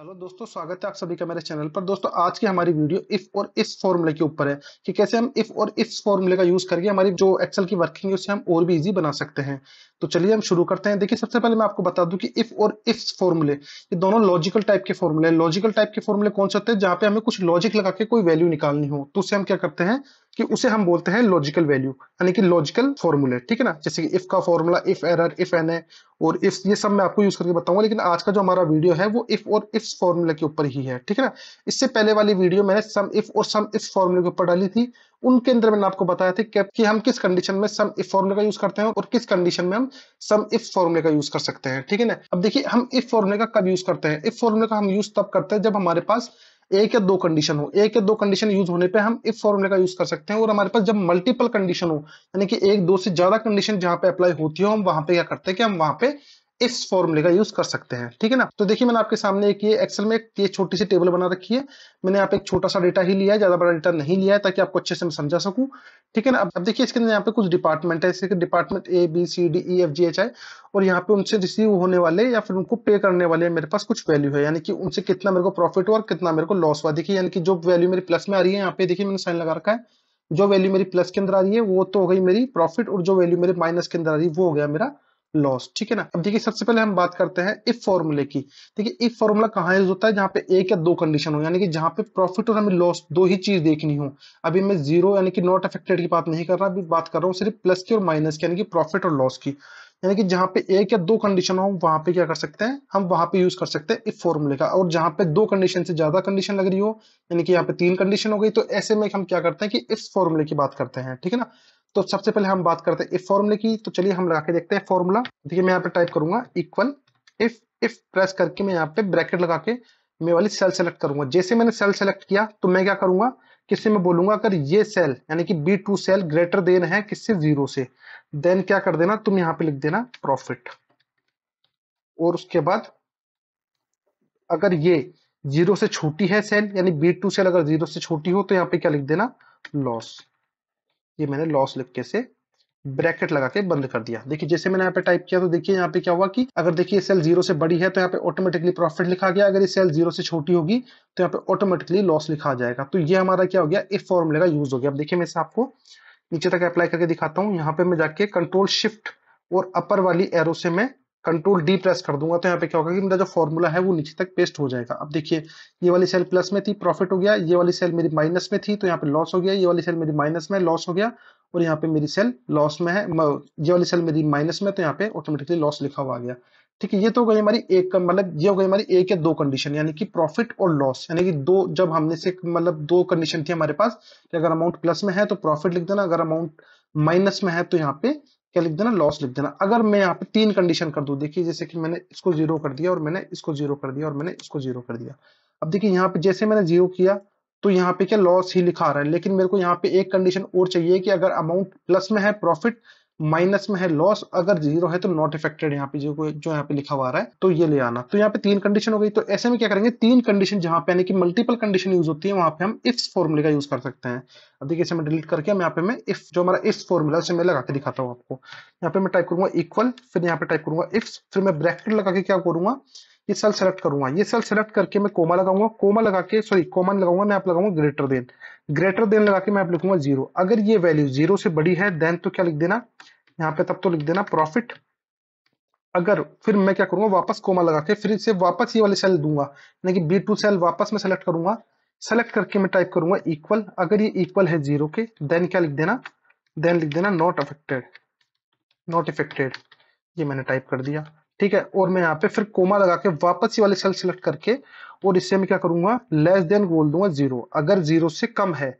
hello दोस्तों स्वागत है आप सभी का मेरे चैनल पर दोस्तों आज की हमारी वीडियो इफ और इस फॉर्मूले के ऊपर है कि कैसे हम इफ और इस फॉर्मूले का यूज करके हमारी जो एक्सेल की वर्किंग है उसे हम और भी इजी बना सकते हैं तो चलिए हम शुरू करते हैं देखिए सबसे पहले मैं आपको बता दूं कि इफ और इफ फॉर्मूले ये दोनों लॉजिकल टाइप के फॉर्मूले लॉजिकल टाइप के फॉर्मूले कौन से होते हैं जहाँ पे हमें कुछ लॉजिक लगा के कोई वैल्यू निकालनी हो तो उसे हम क्या करते हैं कि उसे हम बोलते हैं लॉजिकल वैल्यू यानी कि लॉजिकल फॉर्मूले ठीक है ना जैसे कि इफ का formula if error if N है और इफ ये सब मैं आपको यूज करके बताऊंगा लेकिन आज का जो हमारा वीडियो है वो इफ और इफ्स फॉर्मूले के ऊपर ही है ठीक है ना इससे पहले वाली वीडियो मैंने सम इफ और सम इफ फॉर्मूले के ऊपर डाली थी उनके अंदर मैंने आपको बताया था कि हम किस कंडीशन में सम इफ फॉर्मूले का यूज करते हैं और किस कंडीशन में हम सम इफ फॉर्मूले का यूज कर सकते हैं ठीक है ना अब देखिए हम इफ फॉर्मूले का कब यूज करते हैं इफ फॉर्मूले का हम यूज तब करते हैं जब हमारे पास एक या दो कंडीशन हो एक या दो कंडीशन यूज होने पे हम इफ फॉर्मूले का यूज कर सकते हैं और हमारे पास जब मल्टीपल कंडीशन हो यानी कि एक दो से ज्यादा कंडीशन जहां पे अप्लाई होती हो हम वहां पे क्या करते हैं कि हम वहां पे इस फॉर्मूले का यूज कर सकते हैं ठीक है ना तो देखिए मैंने आपके सामने एक ये एक्सेल में ये छोटी सी टेबल बना रखी है मैंने यहाँ पे एक छोटा सा डेटा ही लिया है ज्यादा बड़ा डेटा नहीं लिया है ताकि आपको अच्छे से मैं समझा सकूं ठीक है ना अब, देखिए इसके अंदर यहाँ पे कुछ डिपार्टमेंट है जैसे department A B C D E F G H I और यहाँ पे उनसे रिसीव होने वाले या फिर उनको पे करने वाले मेरे पास कुछ वैल्यू है यानी कि उनसे कितना मेरे को प्रॉफिट हुआ और कितना मेरे को लॉस हुआ देखिए यानी कि जो वैल्यू मेरी प्लस में आ रही है यहाँ पे देखिए मैंने साइन लगा रखा है जो वैल्यू मेरी प्लस के अंदर आ रही है वो तो हो गई मेरी प्रॉफिट और जो वैल्यू मेरे माइनस के अंदर आ रही है वो हो गया मेरा लॉस ठीक है ना अब देखिए सबसे पहले हम बात करते हैं इफ फॉर्मूले की देखिए इफ फॉर्मूला कहाँ यूज होता है जहां पे एक या दो कंडीशन हो यानी कि जहाँ पे प्रॉफिट और हमें लॉस दो ही चीज देखनी हो अभी मैं जीरो यानी कि नॉट अफेक्टेड की बात नहीं कर रहा अभी बात कर रहा हूँ सिर्फ प्लस की और माइनस की यानी कि प्रॉफिट और लॉस की यानी कि जहां पे एक या दो कंडीशन हो वहां पे क्या कर सकते हैं हम वहां पे यूज कर सकते हैं इफ फॉर्मूले का और जहाँ पे दो कंडीशन से ज्यादा कंडीशन लग रही हो यानी कि यहाँ पे तीन कंडीशन हो गई तो ऐसे में हम क्या करते हैं कि इफ फॉर्मूले की बात करते हैं ठीक है ना तो सबसे पहले हम बात करते हैं इफ फॉर्मूले की तो चलिए हम लगा के देखते हैं फॉर्मूला देखिए मैं यहाँ पे टाइप करूंगा इक्वल इफ इफ प्रेस करके मैं यहाँ पे ब्रैकेट लगा के मैं वाली सेल सेलेक्ट करूंगा जैसे मैंने सेल सेलेक्ट किया तो मैं क्या करूंगा किससे मैं बोलूंगा अगर ये सेल यानी कि B two cell greater than है किससे जीरो से देन क्या कर देना तुम यहाँ पे लिख देना प्रॉफिट और उसके बाद अगर ये जीरो से छोटी है सेल यानी बी टू सेल अगर जीरो से छोटी हो तो यहाँ पे क्या लिख देना लॉस ये मैंने लॉस लिख के से ब्रैकेट लगा के बंद कर दिया देखिए जैसे मैंने यहाँ पे टाइप किया तो देखिए यहाँ पे क्या हुआ कि अगर देखिए सेल जीरो से बड़ी है तो यहाँ पे ऑटोमेटिकली प्रॉफिट लिखा गया अगर ये सेल जीरो से छोटी होगी तो यहाँ पे ऑटोमेटिकली लॉस लिखा जाएगा तो ये हमारा क्या हो गया इफ फॉर्मूले का यूज हो गया अब देखिए मैं आपको नीचे तक अप्लाई करके दिखाता हूँ यहाँ पे मैं जाके कंट्रोल शिफ्ट और अपर वाली एरो से मैं कंट्रोल डी प्रेस कर दूंगा तो यहाँ पे क्या होगा कि मेरा जो फॉर्मूला है वो नीचे तक पेस्ट हो जाएगा अब देखिए ये वाली सेल प्लस में थी प्रॉफिट हो गया ये वाली सेल मेरी माइनस में थी तो यहाँ पे लॉस हो गया ये वाली सेल मेरी माइनस में लॉस हो गया और यहाँ पे मेरी सेल लॉस में है ये वाली सेल मेरी माइनस में तो यहाँ पे ऑटोमेटिकली लॉस लिखा हुआ आ गया ठीक है ये तो हो गई हमारी एक मतलब ये हो गई हमारी एक या दो कंडीशन यानी कि प्रॉफिट और लॉस यानी कि दो जब हमने से मतलब दो कंडीशन थी हमारे पास कि अगर अमाउंट प्लस में है तो प्रॉफिट लिख देना अगर अमाउंट माइनस में है तो यहाँ पे क्या लिख देना लॉस लिख देना अगर मैं यहाँ पे तीन कंडीशन कर दू देखिए जैसे कि मैंने इसको जीरो कर दिया और मैंने इसको जीरो कर दिया और मैंने इसको जीरो कर दिया अब देखिए यहाँ पे जैसे मैंने जीरो किया तो यहाँ पे क्या लॉस ही लिखा रहा है लेकिन मेरे को यहाँ पे एक कंडीशन और चाहिए कि अगर अमाउंट प्लस में है प्रॉफिट माइनस में है लॉस अगर जीरो है तो नॉट इफेक्टेड यहाँ पे जो जो यहाँ पे लिखा हुआ रहा है तो ये ले आना तो यहाँ पे तीन कंडीशन हो गई तो ऐसे में क्या करेंगे तीन कंडीशन जहाँ पे यानी कि मल्टीपल कंडीशन यूज होती है वहां पे हम इफ्स फॉर्मूले का यूज कर सकते हैं अब देखिए इसे मैं डिलीट करके मैं यहाँ पे मैं इफ जो हमारा इफ्स फॉर्मूला उसे मैं लगा के दिखाता हूँ आपको यहाँ पे मैं टाइप करूंगा इक्वल फिर यहाँ पे टाइप करूंगा इफ्स फिर मैं ब्रैकेट लगा के क्या करूंगा ये सेल सेलेक्ट करूंगा ये सेल सेलेक्ट करके मैं कोमा लगाऊंगा कोमा लगा के सॉरी कोमा लगाऊंगा मैं आप लगाऊंगा ग्रेटर देन ग्रेटर देन लगा के मैं आप लिखूंगा जीरो अगर ये वैल्यू जीरो से बड़ी है देन तो क्या लिख देना यहाँ पे तब तो लिख देना प्रॉफिट अगर फिर मैं क्या करूंगा वापस कोमा लगा के फिर से वापस ये वाले सेल दूंगा यानी कि बी टू सेल वापस मैं सेलेक्ट करूंगा सेलेक्ट करके मैं टाइप करूंगा इक्वल अगर ये इक्वल है जीरो के देन क्या लिख देना देन लिख देना नॉट अफेक्टेड नॉट इफेक्टेड ये मैंने टाइप कर दिया ठीक है और मैं यहाँ पे फिर कोमा लगा के वापस ये वाले सेल सेलेक्ट करके और इससे मैं क्या करूंगा लेस देन बोल दूंगा जीरो अगर जीरो से कम है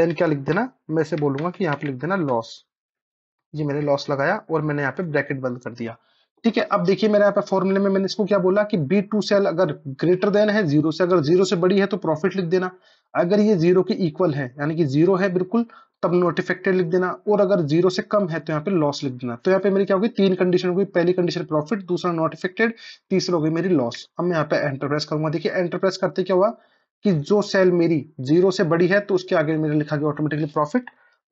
देन क्या लिख देना मैं इसे बोलूंगा कि यहाँ पे लिख देना लॉस ये मैंने लॉस लगाया और मैंने यहाँ पे ब्रैकेट बंद कर दिया ठीक है अब देखिए मेरे यहाँ पे फॉर्मूले में मैंने इसको क्या बोला कि बी टू सेल अगर ग्रेटर देन है जीरो से अगर जीरो से बड़ी है तो प्रॉफिट लिख देना अगर ये जीरो के इक्वल है यानी कि जीरो है बिल्कुल तब नोट इफेक्टेड लिख देना और अगर जीरो से कम है तो यहाँ पे लॉस लिख देना तो यहाँ पे मेरी क्या होगी तीन कंडीशन होगी पहली कंडीशन प्रॉफिट दूसरा नॉट इफेक्टेड तीसरा होगी मेरी लॉस अब मैं यहाँ पे एंटरप्राइज करूंगा देखिए एंटरप्राइज करते क्या हुआ कि जो सेल मेरी जीरो से बड़ी है तो उसके आगे मेरे लिखा गया ऑटोमेटिकली प्रॉफिट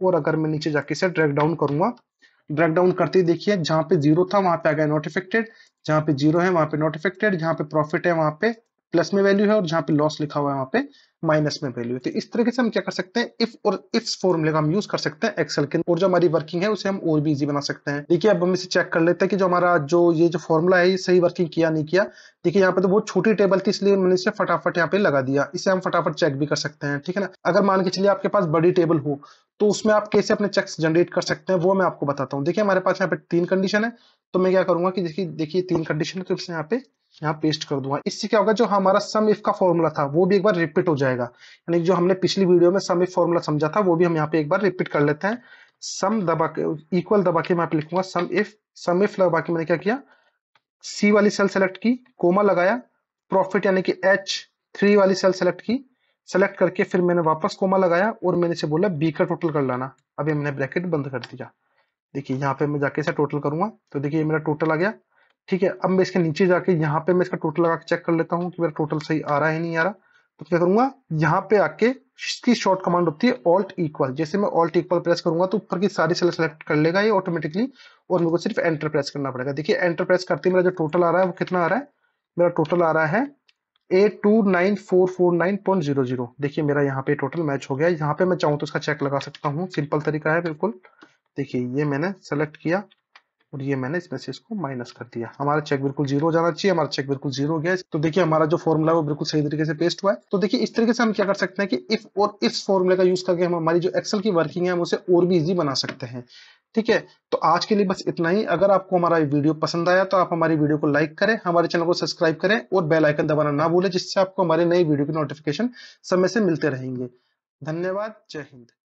और अगर मैं नीचे जाके इसे ड्रैग डाउन करूंगा ब्रेक डाउन करते देखिए जहां पे जीरो था वहां पे आ गया नॉट इफेक्टेड जहां पे जीरो है वहां पे नॉट इफेक्टेड जहां पे प्रॉफिट है वहां पे प्लस में वैल्यू है और जहां पे लॉस लिखा हुआ है वहां पे माइनस में वैल्यू तो इस तरीके से हम क्या कर सकते हैं इफ और इफ फॉर्मूले का हम यूज कर सकते हैं एक्सेल के और जो हमारी वर्किंग है उसे हम और भी इजी बना सकते हैं देखिए अब हम इसे चेक कर लेते हैं कि जो हमारा जो ये जो फॉर्मूला है ये सही वर्किंग किया नहीं किया देखिए यहाँ पे तो बहुत छोटी टेबल थी इसलिए मैंने इसे फटाफट यहाँ पे लगा दिया इसे हम फटाफट चेक भी कर सकते हैं ठीक है ना अगर मान के चलिए आपके पास बड़ी टेबल हो तो उसमें आप कैसे अपने चेक जनरेट कर सकते हैं वो मैं आपको बताता हूँ देखिए हमारे पास यहाँ पे तीन कंडीशन है तो मैं क्या करूंगा कि देखिए देखिए तीन कंडीशन है तो इसे यहाँ पे यहाँ पेस्ट कर दूंगा इससे क्या होगा जो हमारा सम इफ का फॉर्मूला था वो भी एक बार रिपीट हो जाएगा यानी जो हमने पिछली वीडियो में सम इफ फॉर्मूला समझा था वो भी हम यहाँ पे एक बार रिपीट कर लेते हैं सम दबा के इक्वल दबा के मैं यहाँ लिखूंगा सम इफ सम इफ दबा के मैंने क्या किया सी वाली सेल सेलेक्ट की कोमा लगाया प्रॉफिट यानी कि एच थ्री वाली सेल सेलेक्ट की सेलेक्ट करके फिर मैंने वापस कोमा लगाया और मैंने इसे बोला बी का टोटल कर लाना अभी हमने ब्रैकेट बंद कर दिया देखिए यहाँ पे मैं जाके इसे टोटल करूंगा तो देखिए मेरा टोटल आ गया ठीक है अब मैं इसके नीचे जाके यहाँ पे मैं इसका टोटल लगा के चेक कर लेता हूँ कि मेरा टोटल सही आ रहा है नहीं आ रहा तो क्या करूंगा यहाँ पे आके इसकी शॉर्ट कमांड होती है ऑल्ट इक्वल जैसे मैं ऑल्ट इक्वल प्रेस करूंगा तो ऊपर की सारी सेल सेलेक्ट कर लेगा ये ऑटोमेटिकली और मेरे को सिर्फ एंटर प्रेस करना पड़ेगा देखिए एंटर प्रेस करते मेरा जो टोटल आ रहा है वो कितना आ रहा है मेरा टोटल आ रहा है A two nine four four nine point zero zero देखिए मेरा यहाँ पे टोटल मैच हो गया यहाँ पे मैं चाहूँ तो इसका चेक लगा सकता हूँ सिंपल तरीका है बिल्कुल देखिए ये मैंने सेलेक्ट किया और ये मैंने इस मैसेज को माइनस कर दिया हमारा चेक बिल्कुल जीरो हो जाना चाहिए हमारा चेक बिल्कुल जीरो हो गया तो देखिए हमारा जो फॉर्मुला है वो बिल्कुल सही तरीके से पेस्ट हुआ है तो देखिए इस तरीके से हम क्या कर सकते हैं कि इफ और इस फॉर्मूले का यूज करके हम हमारी जो एक्सेल की वर्किंग है हम उसे और भी ईजी बना सकते हैं ठीक है तो आज के लिए बस इतना ही अगर आपको हमारा वीडियो पसंद आया तो आप हमारी वीडियो को लाइक करें हमारे चैनल को सब्सक्राइब करें और बेल आइकन दबाना ना भूलें जिससे आपको हमारे नई वीडियो की नोटिफिकेशन समय से मिलते रहेंगे धन्यवाद जय हिंद